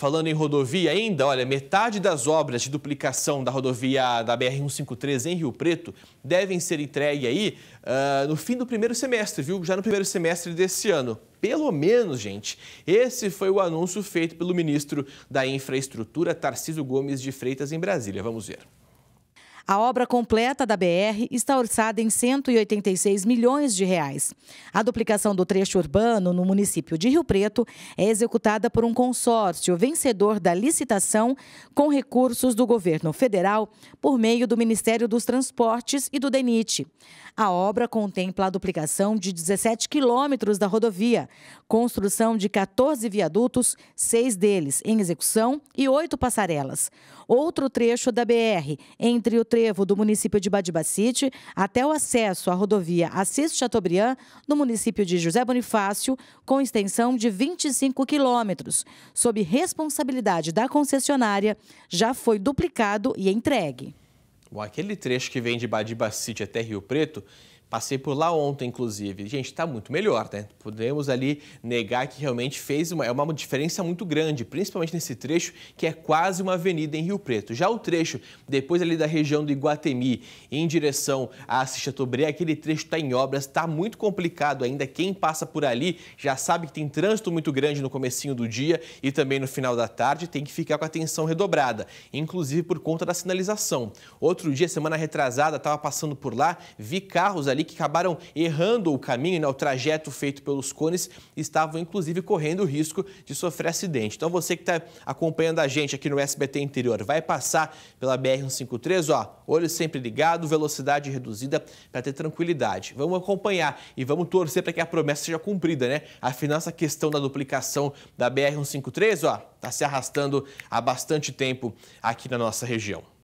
Falando em rodovia ainda, olha, metade das obras de duplicação da rodovia da BR-153 em Rio Preto devem ser entregue aí uh, no fim do primeiro semestre, viu? Já no primeiro semestre desse ano. Pelo menos, gente, esse foi o anúncio feito pelo ministro da Infraestrutura, Tarciso Gomes de Freitas, em Brasília. Vamos ver. A obra completa da BR está orçada em 186 milhões de reais. A duplicação do trecho urbano no município de Rio Preto é executada por um consórcio vencedor da licitação com recursos do governo federal por meio do Ministério dos Transportes e do DENIT. A obra contempla a duplicação de 17 quilômetros da rodovia, construção de 14 viadutos, seis deles em execução e oito passarelas. Outro trecho da BR, entre o trevo do município de Badibacite até o acesso à rodovia Assis Chateaubriand, no município de José Bonifácio, com extensão de 25 quilômetros, sob responsabilidade da concessionária, já foi duplicado e entregue. Bom, aquele trecho que vem de Badibacite até Rio Preto Passei por lá ontem, inclusive. Gente, está muito melhor, né? Podemos ali negar que realmente fez uma, é uma diferença muito grande, principalmente nesse trecho que é quase uma avenida em Rio Preto. Já o trecho, depois ali da região do Iguatemi, em direção a Chateaubriand, aquele trecho está em obras, está muito complicado ainda. Quem passa por ali já sabe que tem trânsito muito grande no comecinho do dia e também no final da tarde, tem que ficar com a atenção redobrada, inclusive por conta da sinalização. Outro dia, semana retrasada, estava passando por lá, vi carros ali ali que acabaram errando o caminho, né, o trajeto feito pelos cones, estavam inclusive correndo o risco de sofrer acidente. Então você que está acompanhando a gente aqui no SBT Interior, vai passar pela BR-153, ó, olho sempre ligado, velocidade reduzida para ter tranquilidade. Vamos acompanhar e vamos torcer para que a promessa seja cumprida, né? Afinal, essa questão da duplicação da BR-153, ó, está se arrastando há bastante tempo aqui na nossa região.